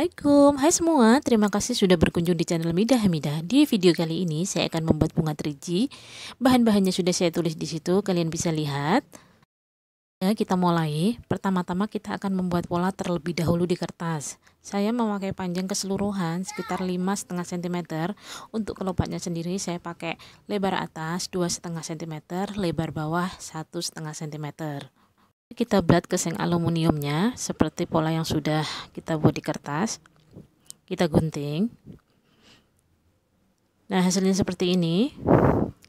Assalamualaikum Hai semua, terima kasih sudah berkunjung di channel Mida Hamidah Di video kali ini saya akan membuat bunga teriji Bahan-bahannya sudah saya tulis di situ, kalian bisa lihat Ya, kita mulai. Pertama-tama kita akan membuat pola terlebih dahulu di kertas. Saya memakai panjang keseluruhan sekitar 5,5 cm. Untuk kelopaknya sendiri saya pakai lebar atas 2,5 cm, lebar bawah 1,5 cm. Kita blat keseng aluminiumnya seperti pola yang sudah kita buat di kertas. Kita gunting. Nah, hasilnya seperti ini.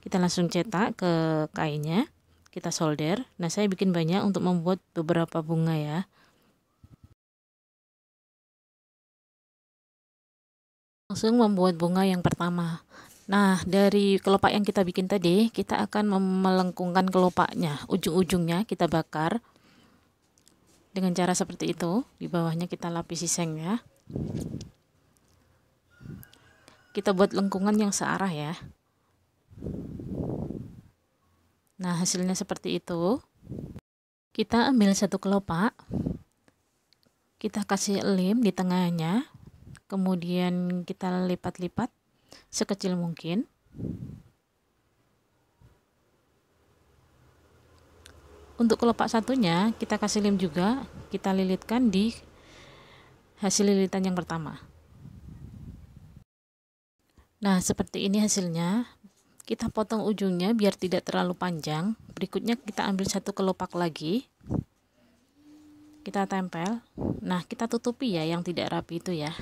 Kita langsung cetak ke kainnya. Kita solder. Nah, saya bikin banyak untuk membuat beberapa bunga ya. Langsung membuat bunga yang pertama. Nah, dari kelopak yang kita bikin tadi, kita akan melengkungkan kelopaknya. Ujung-ujungnya kita bakar dengan cara seperti itu di bawahnya kita lapisi seng ya kita buat lengkungan yang searah ya nah hasilnya seperti itu kita ambil satu kelopak kita kasih lem di tengahnya kemudian kita lipat-lipat sekecil mungkin untuk kelopak satunya kita kasih lem juga kita lilitkan di hasil lilitan yang pertama nah seperti ini hasilnya kita potong ujungnya biar tidak terlalu panjang berikutnya kita ambil satu kelopak lagi kita tempel nah kita tutupi ya yang tidak rapi itu ya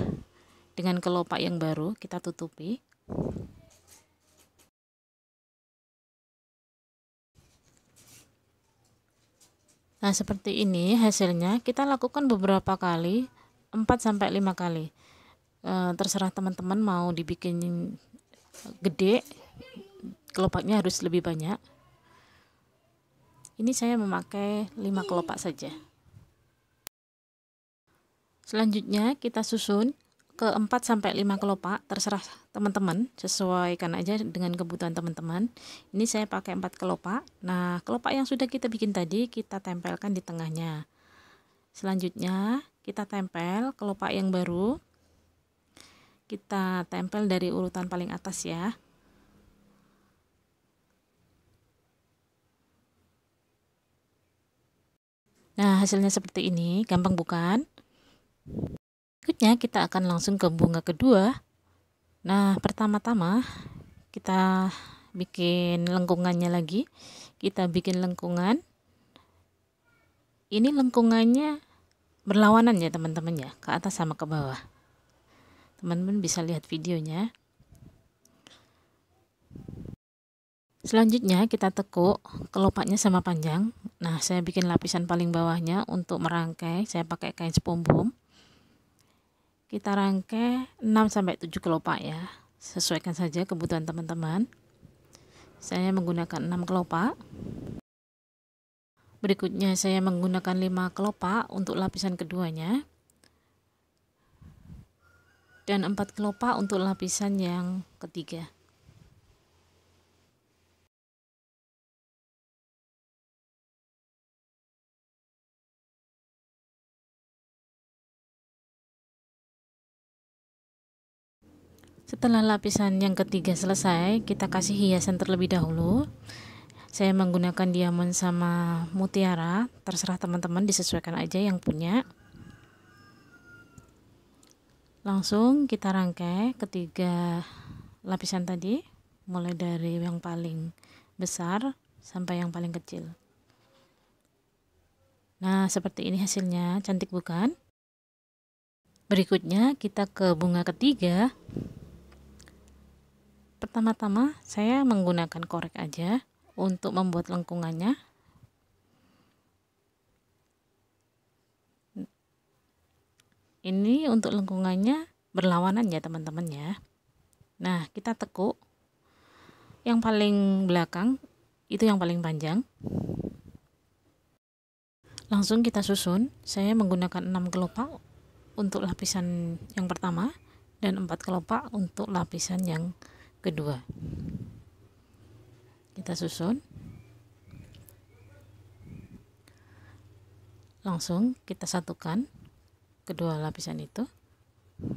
dengan kelopak yang baru kita tutupi Nah, seperti ini hasilnya. Kita lakukan beberapa kali, 4 sampai 5 kali. E, terserah teman-teman mau dibikin gede, kelopaknya harus lebih banyak. Ini saya memakai 5 kelopak saja. Selanjutnya kita susun ke 4 sampai 5 kelopak, terserah teman-teman, sesuaikan aja dengan kebutuhan teman-teman. Ini saya pakai 4 kelopak. Nah, kelopak yang sudah kita bikin tadi kita tempelkan di tengahnya. Selanjutnya, kita tempel kelopak yang baru. Kita tempel dari urutan paling atas ya. Nah, hasilnya seperti ini, gampang bukan? Selanjutnya kita akan langsung ke bunga kedua. Nah, pertama-tama kita bikin lengkungannya lagi. Kita bikin lengkungan. Ini lengkungannya berlawanan ya teman-teman ya, ke atas sama ke bawah. Teman-teman bisa lihat videonya. Selanjutnya kita tekuk kelopaknya sama panjang. Nah, saya bikin lapisan paling bawahnya untuk merangkai. Saya pakai kain spombom kita rangkai 6-7 kelopak ya sesuaikan saja kebutuhan teman-teman saya menggunakan 6 kelopak berikutnya saya menggunakan 5 kelopak untuk lapisan keduanya dan 4 kelopak untuk lapisan yang ketiga Setelah lapisan yang ketiga selesai, kita kasih hiasan terlebih dahulu. Saya menggunakan diamond sama mutiara, terserah teman-teman disesuaikan aja yang punya. Langsung kita rangkai ketiga lapisan tadi, mulai dari yang paling besar sampai yang paling kecil. Nah, seperti ini hasilnya, cantik bukan? Berikutnya kita ke bunga ketiga. Pertama-tama saya menggunakan korek aja untuk membuat lengkungannya. Ini untuk lengkungannya berlawanan ya teman-teman ya. Nah, kita tekuk yang paling belakang itu yang paling panjang. Langsung kita susun. Saya menggunakan 6 kelopak untuk lapisan yang pertama dan 4 kelopak untuk lapisan yang kedua kita susun langsung kita satukan kedua lapisan itu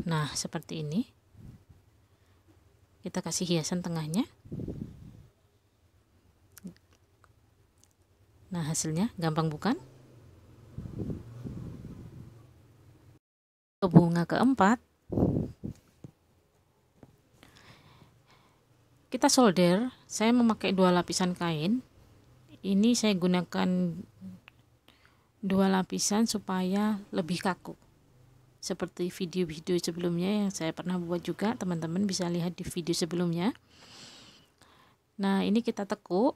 nah seperti ini kita kasih hiasan tengahnya nah hasilnya gampang bukan ke bunga keempat kita solder saya memakai dua lapisan kain ini saya gunakan dua lapisan supaya lebih kaku seperti video-video sebelumnya yang saya pernah buat juga teman-teman bisa lihat di video sebelumnya nah ini kita tekuk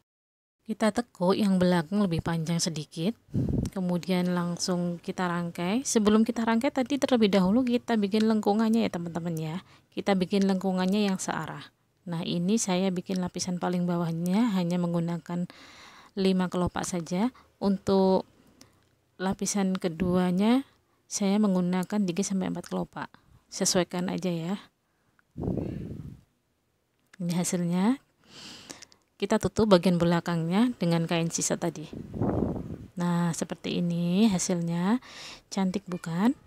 kita tekuk yang belakang lebih panjang sedikit kemudian langsung kita rangkai sebelum kita rangkai tadi terlebih dahulu kita bikin lengkungannya ya teman-teman ya kita bikin lengkungannya yang searah Nah ini saya bikin lapisan paling bawahnya hanya menggunakan 5 kelopak saja untuk lapisan keduanya saya menggunakan 3 sampai 4 kelopak sesuaikan aja ya ini hasilnya kita tutup bagian belakangnya dengan kain sisa tadi nah seperti ini hasilnya cantik bukan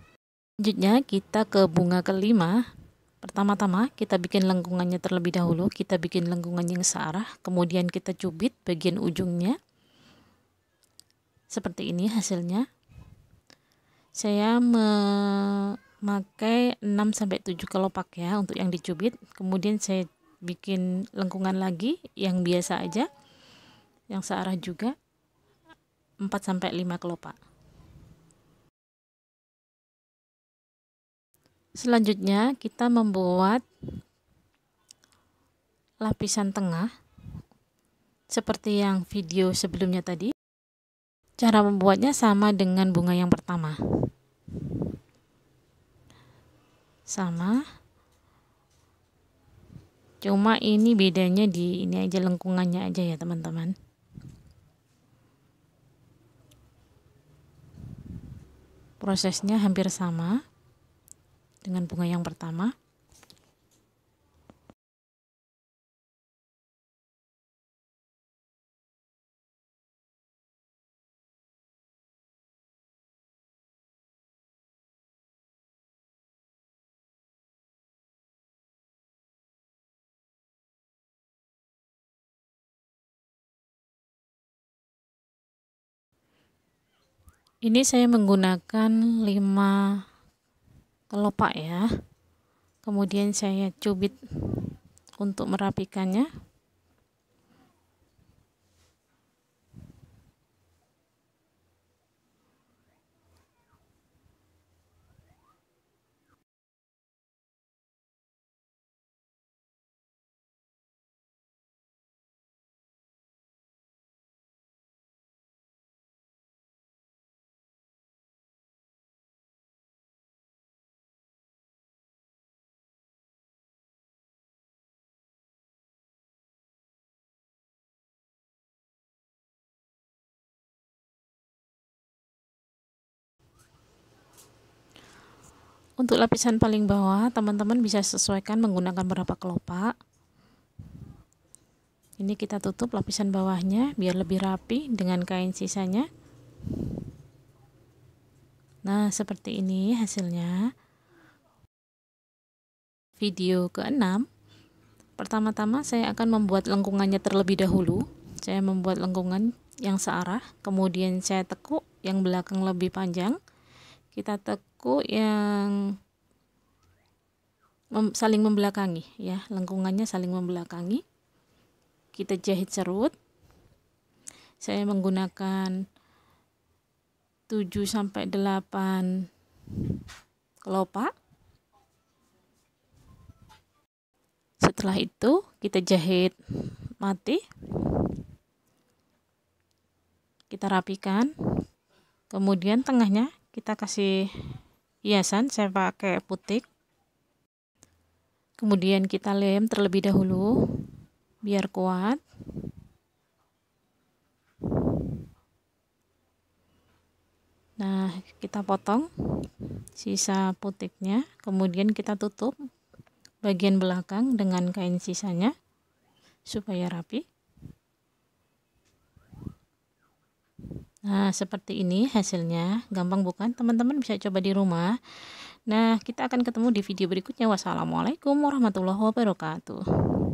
selanjutnya kita ke bunga kelima Pertama-tama kita bikin lengkungannya terlebih dahulu, kita bikin lengkungan yang searah, kemudian kita cubit bagian ujungnya. Seperti ini hasilnya. Saya memakai 6 sampai 7 kelopak ya untuk yang dicubit. Kemudian saya bikin lengkungan lagi yang biasa aja. Yang searah juga 4 sampai 5 kelopak. selanjutnya kita membuat lapisan tengah seperti yang video sebelumnya tadi cara membuatnya sama dengan bunga yang pertama sama cuma ini bedanya di ini aja lengkungannya aja ya teman-teman prosesnya hampir sama dengan bunga yang pertama. Ini saya menggunakan 5 kelopak ya kemudian saya cubit untuk merapikannya Untuk lapisan paling bawah, teman-teman bisa sesuaikan menggunakan berapa kelopak. Ini kita tutup lapisan bawahnya biar lebih rapi dengan kain sisanya. Nah, seperti ini hasilnya. Video keenam. Pertama-tama saya akan membuat lengkungannya terlebih dahulu. Saya membuat lengkungan yang searah, kemudian saya tekuk yang belakang lebih panjang kita tekuk yang mem saling membelakangi ya lengkungannya saling membelakangi kita jahit serut saya menggunakan 7 sampai 8 kelopak setelah itu kita jahit mati kita rapikan kemudian tengahnya kita kasih hiasan saya pakai putik kemudian kita lem terlebih dahulu biar kuat nah kita potong sisa putiknya kemudian kita tutup bagian belakang dengan kain sisanya supaya rapi Nah, seperti ini hasilnya. Gampang bukan? Teman-teman bisa coba di rumah. Nah, kita akan ketemu di video berikutnya. Wassalamualaikum warahmatullahi wabarakatuh.